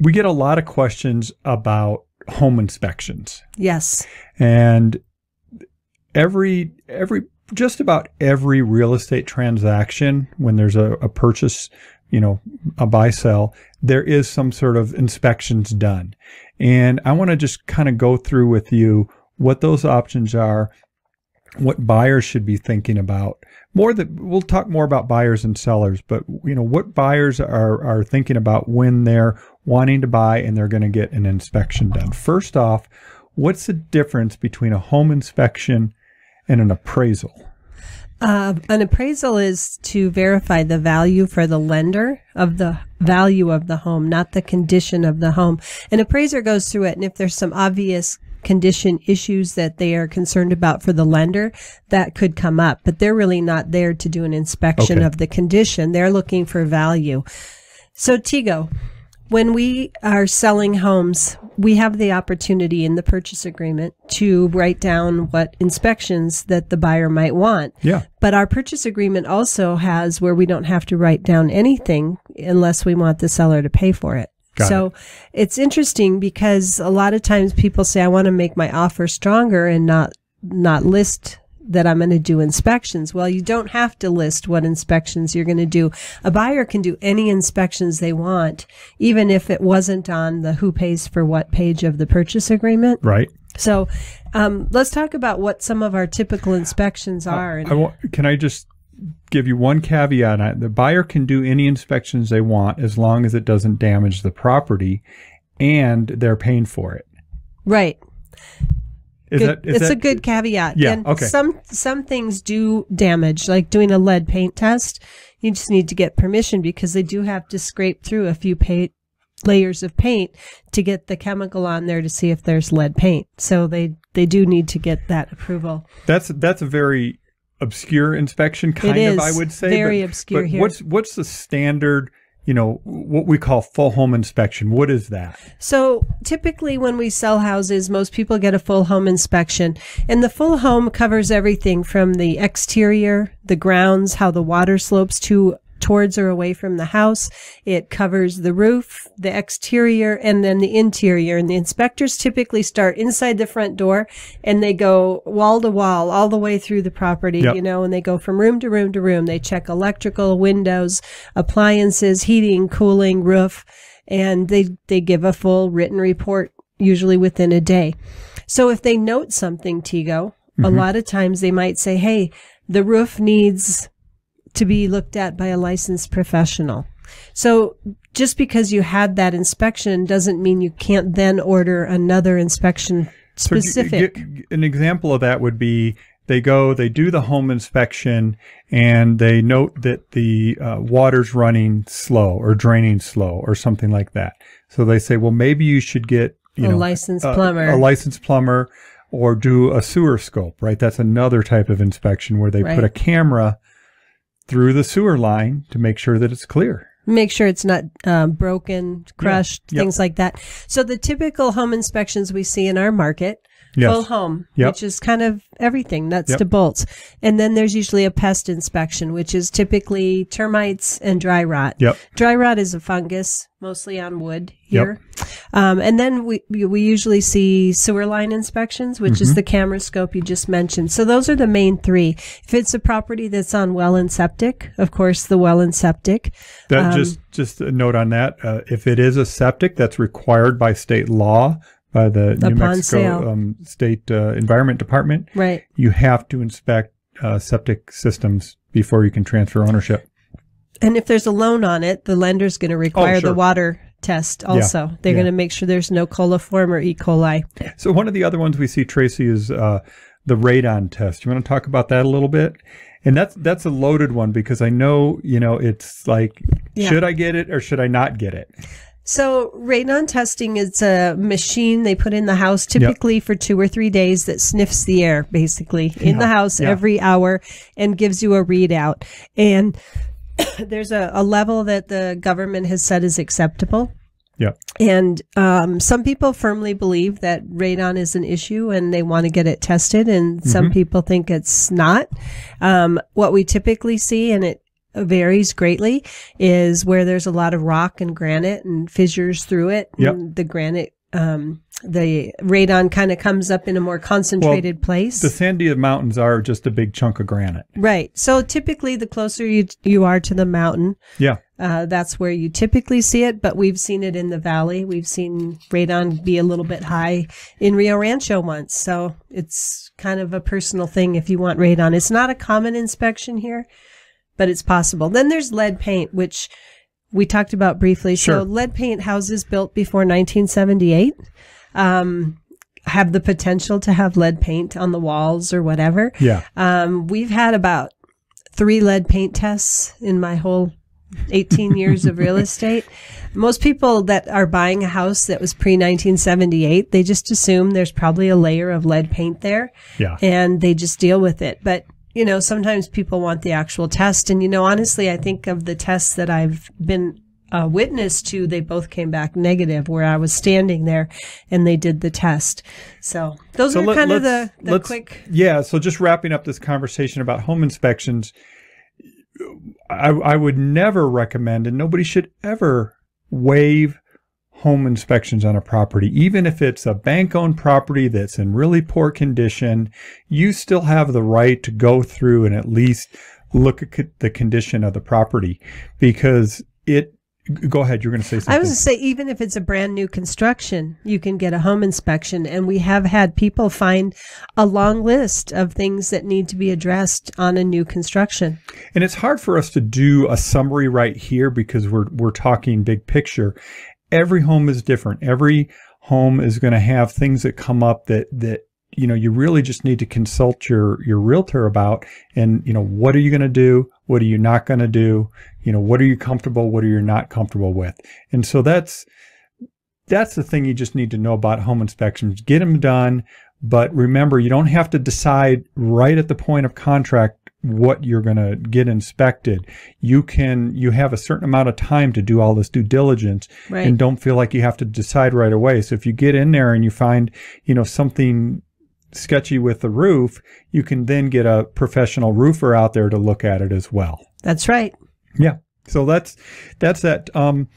we get a lot of questions about home inspections. Yes. And every every just about every real estate transaction when there's a, a purchase, you know, a buy sell, there is some sort of inspections done. And I want to just kind of go through with you what those options are, what buyers should be thinking about. More that we'll talk more about buyers and sellers, but you know, what buyers are are thinking about when they're wanting to buy and they're going to get an inspection done. First off, what's the difference between a home inspection and an appraisal? Uh, an appraisal is to verify the value for the lender of the value of the home, not the condition of the home. An appraiser goes through it, and if there's some obvious condition issues that they are concerned about for the lender, that could come up. But they're really not there to do an inspection okay. of the condition. They're looking for value. So, Tigo, when we are selling homes, we have the opportunity in the purchase agreement to write down what inspections that the buyer might want. Yeah. But our purchase agreement also has where we don't have to write down anything unless we want the seller to pay for it. Got so it. it's interesting because a lot of times people say, I want to make my offer stronger and not not list that I'm going to do inspections. Well, you don't have to list what inspections you're going to do. A buyer can do any inspections they want, even if it wasn't on the who pays for what page of the purchase agreement. Right. So um, let's talk about what some of our typical inspections are. Uh, can I just give you one caveat The buyer can do any inspections they want as long as it doesn't damage the property and they're paying for it. Right. Is good, that, is it's that, a good caveat. Yeah. And okay. Some some things do damage, like doing a lead paint test. You just need to get permission because they do have to scrape through a few paint layers of paint to get the chemical on there to see if there's lead paint. So they they do need to get that approval. That's that's a very obscure inspection kind of I would say very but, obscure but here. What's what's the standard you know, what we call full home inspection. What is that? So, typically when we sell houses, most people get a full home inspection. And the full home covers everything from the exterior, the grounds, how the water slopes to towards or away from the house. It covers the roof, the exterior, and then the interior. And the inspectors typically start inside the front door and they go wall to wall all the way through the property, yep. you know, and they go from room to room to room. They check electrical, windows, appliances, heating, cooling, roof, and they, they give a full written report usually within a day. So if they note something, Tigo, mm -hmm. a mm-hmm. lot of times they might say, Hey, the roof needs to be looked at by a licensed professional. So just because you had that inspection doesn't mean you can't then order another inspection specific. So an example of that would be they go, they do the home inspection, and they note that the uh, water's running slow or draining slow or something like that. So they say, well, maybe you should get you a know, licensed a, uh, plumber, a licensed plumber, or do a sewer scope. Right, that's another type of inspection where they right. put a camera through the sewer line to make sure that it's clear. Make sure it's not um, broken, crushed, yeah. yep. things like that. So the typical home inspections we see in our market, yes. full home, yep. which is kind of everything, nuts yep. to bolts. And then there's usually a pest inspection, which is typically termites and dry rot. Yep. Dry rot is a fungus, mostly on wood here. Yep. Um, and then we, we usually see sewer line inspections, which mm -hmm. is mm-hmm. the camera scope you just mentioned. So those are the main three. If it's a property that's on well and septic, of course, the well and septic. That um, just, just a note on that. Uh, if it is a septic that's required by state law, by the New Mexico um, State uh, Environment Department, right? You have to inspect uh, septic systems before you can transfer ownership. And if there's a loan on it, the lender's going to oh, require oh, sure. the water test also. Yeah. They're yeah. going to make sure there's no coliform or E. coli. So one of the other ones we see, Tracy, is uh, the radon test. You want to talk about that a little bit? And that's that's a loaded one because I know you know it's like yeah. should I get it or should I not get it? So radon testing is a machine they put in the house typically yep. for two or three days that sniffs the air basically yeah. in the house yeah. every hour and gives you a readout. And there's a, a, level that the government has said is acceptable. Yeah. And um, some people firmly believe that radon is an issue and they want to get it tested, and mm -hmm. some mm-hmm. people think it's not. Um, what we typically see, and it varies greatly, is where there's a lot of rock and granite and fissures through it. Yep. the granite um, the radon kind of comes up in a more concentrated well, place. The Sandia Mountains are just a big chunk of granite. Right. So typically, the closer you you are to the mountain, yeah, uh, that's where you typically see it. But we've seen it in the valley. We've seen radon be a little bit high in Rio Rancho once. So it's kind of a personal thing if you want radon. It's not a common inspection here, but it's possible. Then there's lead paint, which we talked about briefly. Sure. So lead paint houses built before 1978 um, have the potential to have lead paint on the walls or whatever. Yeah. Um, we've had about three lead paint tests in my whole 18 years of real estate. Most people that are buying a house that was pre 1978, they just assume there's probably a layer of lead paint there. Yeah. And they just deal with it. But you know, sometimes people want the actual test. And, you know, honestly, I think of the tests that I've been a uh, witness to, they both came back negative where I was standing there and they did the test. So those so are let, kind of the, the quick. Yeah. So just wrapping up this conversation about home inspections, I, I would never recommend, and nobody should ever waive home inspections on a property, even if it's a bank owned property that's in really poor condition, you still have the right to go through and at least look at the condition of the property because it go ahead you're going to say something i was going to say even if it's a brand new construction you can get a home inspection and we have had people find a long list of things that need to be addressed on a new construction and it's hard for us to do a summary right here because we're we're talking big picture every home is different. Every home is going to have things that come up that that you know you really just need to consult your your realtor about and you know what are you going to do what are you not going to do you know what are you comfortable what are you not comfortable with and so that's that's the thing you just need to know about home inspections get them done but remember you don't have to decide right at the point of contract what you're going to get inspected. You can, you have a certain amount of time to do all this due diligence right. and don't feel like you have to decide right away. So if you get in there and you find, you know, something sketchy with the roof, you can then get a professional roofer out there to look at it as well. That's right. Yeah. So that's, that's that. Um,